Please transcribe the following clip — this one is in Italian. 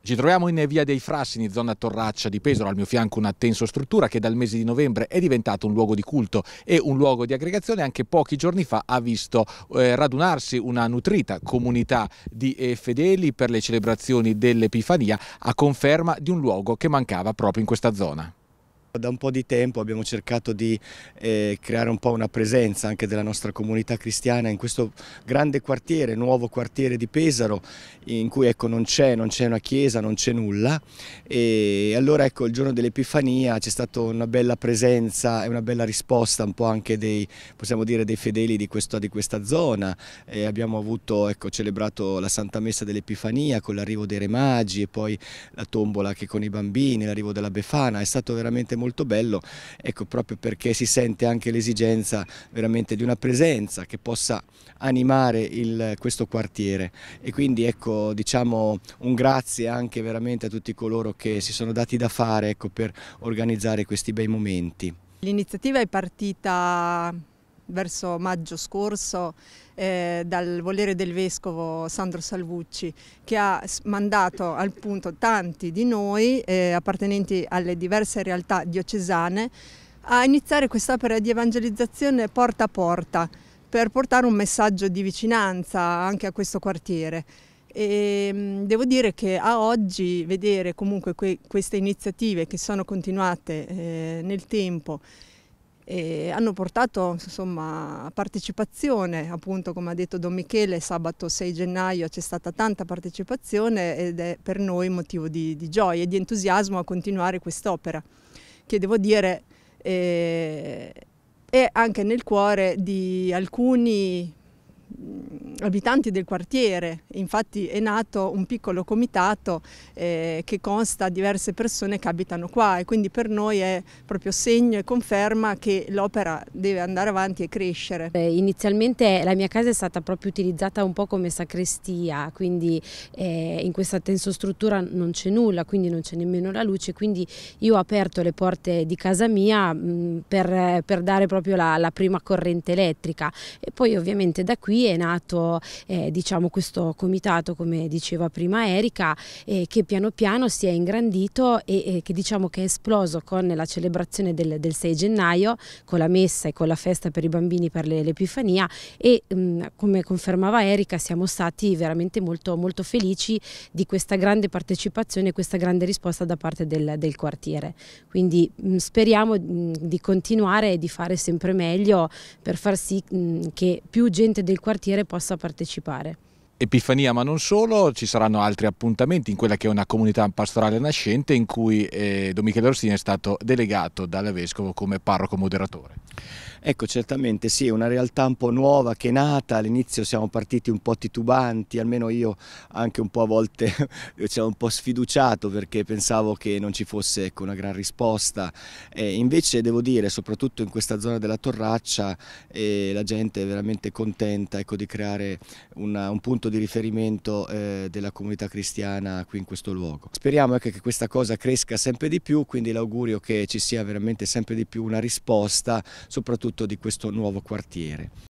Ci troviamo in via dei Frassini, zona Torraccia di Pesaro, al mio fianco una struttura che dal mese di novembre è diventata un luogo di culto e un luogo di aggregazione. Anche pochi giorni fa ha visto eh, radunarsi una nutrita comunità di eh, fedeli per le celebrazioni dell'Epifania, a conferma di un luogo che mancava proprio in questa zona da un po' di tempo abbiamo cercato di eh, creare un po' una presenza anche della nostra comunità cristiana in questo grande quartiere, nuovo quartiere di Pesaro, in cui ecco, non c'è una chiesa, non c'è nulla. E allora ecco, il giorno dell'Epifania c'è stata una bella presenza e una bella risposta un po' anche dei, possiamo dire, dei fedeli di, questo, di, questa zona. E abbiamo avuto, ecco, celebrato la Santa Messa dell'Epifania con l'arrivo dei Re Magi e poi la tombola che con i bambini, l'arrivo della Befana. È stato veramente molto molto bello, ecco proprio perché si sente anche l'esigenza veramente di una presenza che possa animare il, questo quartiere e quindi ecco diciamo un grazie anche veramente a tutti coloro che si sono dati da fare ecco, per organizzare questi bei momenti. L'iniziativa è partita verso maggio scorso eh, dal volere del vescovo Sandro Salvucci che ha mandato al punto tanti di noi eh, appartenenti alle diverse realtà diocesane a iniziare quest'opera di evangelizzazione porta a porta per portare un messaggio di vicinanza anche a questo quartiere. E ehm, devo dire che a oggi vedere comunque que queste iniziative che sono continuate eh, nel tempo e hanno portato insomma, partecipazione, appunto come ha detto Don Michele, sabato 6 gennaio c'è stata tanta partecipazione ed è per noi motivo di, di gioia e di entusiasmo a continuare quest'opera, che devo dire eh, è anche nel cuore di alcuni abitanti del quartiere. Infatti è nato un piccolo comitato eh, che consta diverse persone che abitano qua e quindi per noi è proprio segno e conferma che l'opera deve andare avanti e crescere. Eh, inizialmente la mia casa è stata proprio utilizzata un po' come sacrestia, quindi eh, in questa tensostruttura non c'è nulla, quindi non c'è nemmeno la luce, quindi io ho aperto le porte di casa mia mh, mm, per, per, dare proprio la, la prima corrente elettrica e poi ovviamente da qui è nato questo, eh, diciamo, questo comitato, come diceva prima Erika, eh, che piano piano si è ingrandito e, e che, diciamo, che è esploso con la celebrazione del, del, 6 gennaio, con la messa e con la festa per i bambini per l'Epifania e mh, mm, come confermava Erika siamo stati veramente molto, molto felici di questa grande partecipazione e questa grande risposta da parte del, del quartiere. Quindi mh, mm, speriamo mh, mm, di continuare e di fare sempre meglio per far sì che più gente del quartiere possa partecipare. Epifania ma non solo, ci saranno altri appuntamenti in quella che è una comunità pastorale nascente in cui eh, Don Michele Orsini è stato delegato dal Vescovo come parroco moderatore. Ecco, certamente sì, è una realtà un po' nuova che è nata, all'inizio siamo partiti un po' titubanti, almeno io anche un po' a volte cioè, un po' sfiduciato perché pensavo che non ci fosse ecco, una gran risposta. Eh, invece devo dire, soprattutto in questa zona della Torraccia, eh, la gente è veramente contenta ecco, di creare una, un punto di riferimento eh, della comunità cristiana qui in questo luogo. Speriamo ecco, che questa cosa cresca sempre di più, quindi l'augurio che ci sia veramente sempre di più una risposta, soprattutto soprattutto di questo nuovo quartiere.